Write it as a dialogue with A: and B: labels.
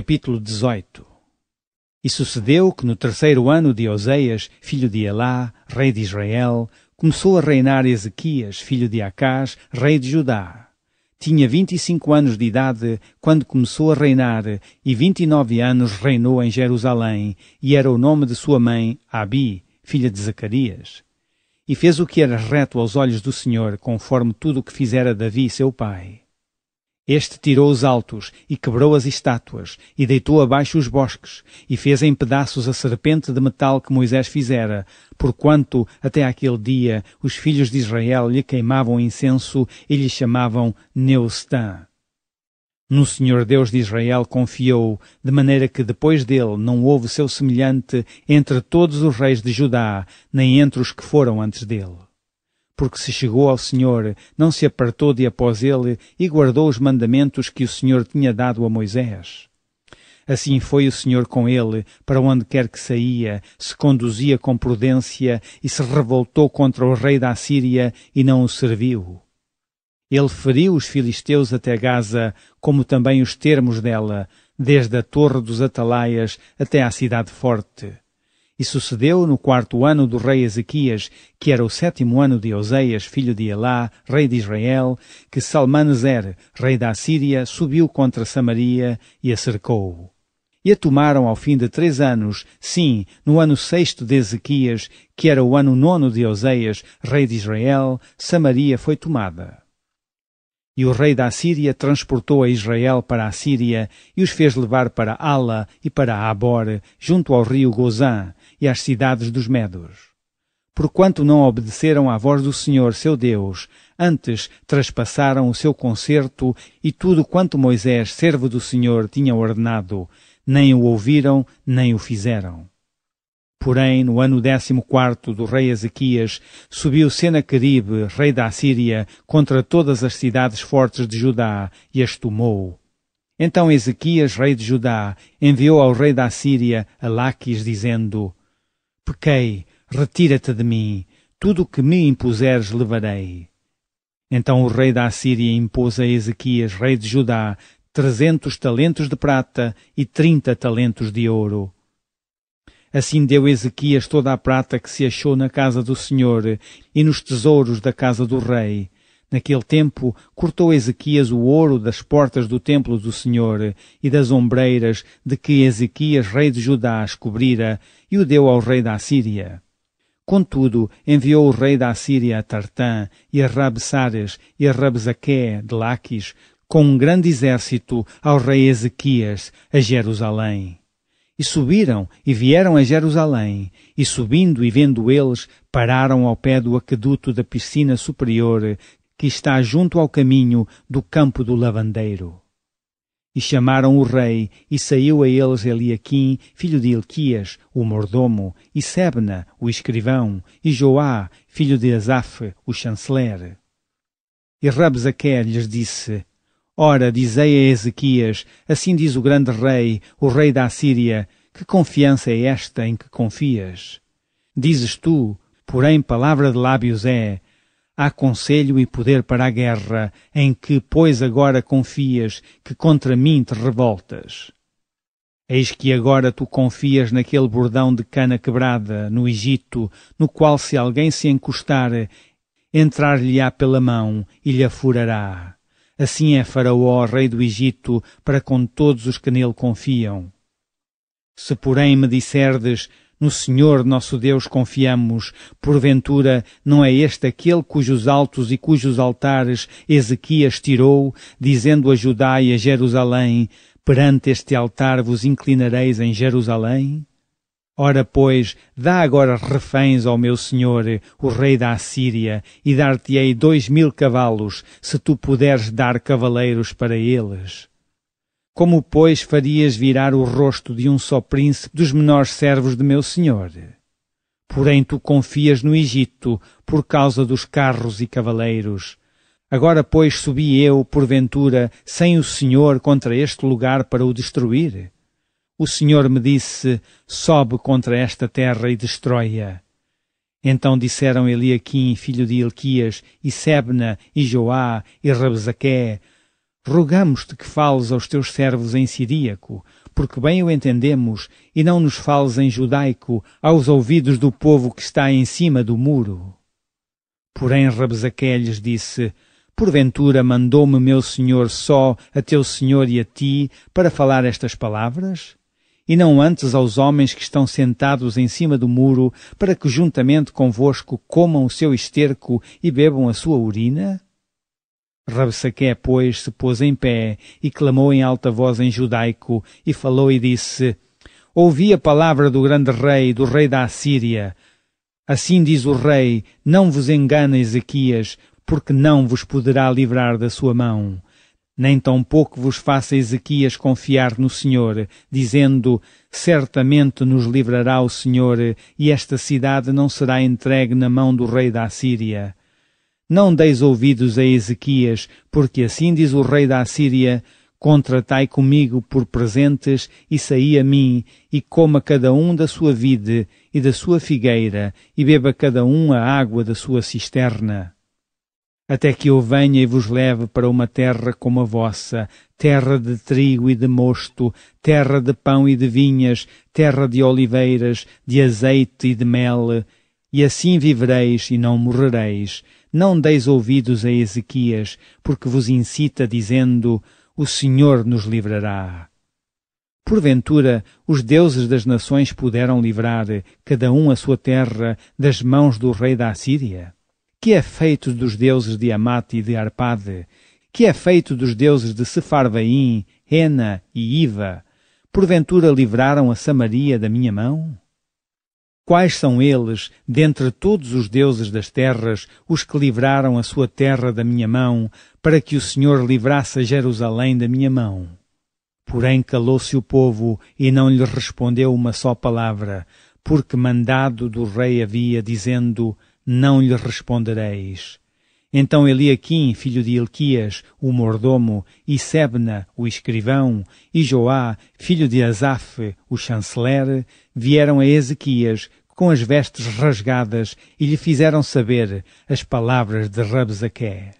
A: capítulo 18 E sucedeu que no terceiro ano de Oseias, filho de Elá, rei de Israel, começou a reinar Ezequias, filho de Acás, rei de Judá. Tinha vinte e cinco anos de idade quando começou a reinar, e vinte e nove anos reinou em Jerusalém, e era o nome de sua mãe, Abi, filha de Zacarias. E fez o que era reto aos olhos do Senhor, conforme tudo o que fizera Davi, seu pai. Este tirou os altos e quebrou as estátuas e deitou abaixo os bosques e fez em pedaços a serpente de metal que Moisés fizera, porquanto até aquele dia os filhos de Israel lhe queimavam incenso e lhe chamavam Neustã. No Senhor Deus de Israel confiou, de maneira que depois dele não houve seu semelhante entre todos os reis de Judá, nem entre os que foram antes dele porque se chegou ao Senhor, não se apartou de após ele e guardou os mandamentos que o Senhor tinha dado a Moisés. Assim foi o Senhor com ele, para onde quer que saía, se conduzia com prudência e se revoltou contra o rei da Síria e não o serviu. Ele feriu os filisteus até Gaza, como também os termos dela, desde a Torre dos Atalaias até à Cidade Forte. E sucedeu no quarto ano do rei Ezequias, que era o sétimo ano de Oseias, filho de Elá, rei de Israel, que Salmaneser, rei da Assíria, subiu contra Samaria e a cercou. E a tomaram ao fim de três anos, sim, no ano sexto de Ezequias, que era o ano nono de Oseias, rei de Israel, Samaria foi tomada. E o rei da Assíria transportou a Israel para a Síria e os fez levar para Ala e para Abor, junto ao rio Gozã, e às cidades dos Medos. Porquanto não obedeceram à voz do Senhor seu Deus, antes traspassaram o seu concerto e tudo quanto Moisés, servo do Senhor, tinha ordenado, nem o ouviram, nem o fizeram. Porém, no ano décimo quarto do rei Ezequias, subiu Senaqueribe, rei da Assíria, contra todas as cidades fortes de Judá e as tomou. Então Ezequias, rei de Judá, enviou ao rei da Assíria, a Laquis, dizendo, Pequei, retira-te de mim, tudo o que me impuseres levarei. Então o rei da Assíria impôs a Ezequias, rei de Judá, trezentos talentos de prata e trinta talentos de ouro. Assim deu Ezequias toda a prata que se achou na casa do Senhor e nos tesouros da casa do rei, Naquele tempo, cortou Ezequias o ouro das portas do templo do Senhor e das ombreiras de que Ezequias, rei de Judá, as cobrira e o deu ao rei da Assíria. Contudo, enviou o rei da Assíria a Tartã e a Rabsares e a Rabsaqué de Laquis com um grande exército ao rei Ezequias a Jerusalém. E subiram e vieram a Jerusalém, e subindo e vendo eles, pararam ao pé do aqueduto da piscina superior que está junto ao caminho do campo do lavandeiro. E chamaram o rei, e saiu a eles Eliaquim, filho de Ilquias, o mordomo, e Sebna, o escrivão, e Joá, filho de Asaf, o chanceler. E Rabzaquer lhes disse, Ora, dizei a Ezequias, assim diz o grande rei, o rei da Assíria, que confiança é esta em que confias? Dizes tu, porém palavra de lábios é, há conselho e poder para a guerra, em que, pois agora confias, que contra mim te revoltas. Eis que agora tu confias naquele bordão de cana quebrada, no Egito, no qual se alguém se encostar, entrar-lhe-á pela mão e lhe afurará. Assim é Faraó, rei do Egito, para com todos os que nele confiam. Se, porém, me disserdes, no Senhor nosso Deus confiamos. Porventura, não é este aquele cujos altos e cujos altares Ezequias tirou, dizendo a Judá e a Jerusalém: Perante este altar vos inclinareis em Jerusalém? Ora, pois, dá agora reféns ao meu senhor, o rei da Assíria, e dar-te-ei dois mil cavalos, se tu puderes dar cavaleiros para eles. Como, pois, farias virar o rosto de um só príncipe dos menores servos de meu senhor? Porém, tu confias no Egito por causa dos carros e cavaleiros. Agora, pois, subi eu, porventura, sem o Senhor contra este lugar para o destruir? O Senhor me disse: Sobe contra esta terra e destrói-a. Então disseram Eliaquim, filho de Ilquias, e Sebna, e Joá, e Rabzaqué, Rogamos-te que fales aos teus servos em siríaco, porque bem o entendemos, e não nos fales em judaico aos ouvidos do povo que está em cima do muro. Porém Rabzaque lhes disse, Porventura mandou-me meu senhor só a teu senhor e a ti para falar estas palavras? E não antes aos homens que estão sentados em cima do muro, para que juntamente convosco comam o seu esterco e bebam a sua urina? Rabsaqué, pois, se pôs em pé e clamou em alta voz em judaico e falou e disse, Ouvi a palavra do grande rei, do rei da Assíria. Assim diz o rei, não vos engane Ezequias, porque não vos poderá livrar da sua mão. Nem tampouco vos faça Ezequias confiar no Senhor, dizendo, certamente nos livrará o Senhor, e esta cidade não será entregue na mão do rei da Assíria não deis ouvidos a Ezequias, porque assim diz o rei da Assíria: Contratai comigo por presentes e saí a mim, e coma cada um da sua vide e da sua figueira, e beba cada um a água da sua cisterna. Até que eu venha e vos leve para uma terra como a vossa, terra de trigo e de mosto, terra de pão e de vinhas, terra de oliveiras, de azeite e de mel, e assim vivereis e não morrereis, não deis ouvidos a Ezequias, porque vos incita, dizendo: O Senhor nos livrará. Porventura, os deuses das nações puderam livrar, cada um a sua terra, das mãos do rei da Assíria? Que é feito dos deuses de Amate e de Arpade? Que é feito dos deuses de Sepharvaim, Hena e Iva? Porventura livraram a Samaria da minha mão? Quais são eles, dentre todos os deuses das terras, os que livraram a sua terra da minha mão, para que o Senhor livrasse Jerusalém da minha mão? Porém calou-se o povo e não lhe respondeu uma só palavra, porque mandado do rei havia, dizendo: Não lhe respondereis. Então Eliaquim, filho de Ilquias, o mordomo, e Sebna, o escrivão, e Joá, filho de Asaf, o chanceler, vieram a Ezequias com as vestes rasgadas e lhe fizeram saber as palavras de Rabsaqué.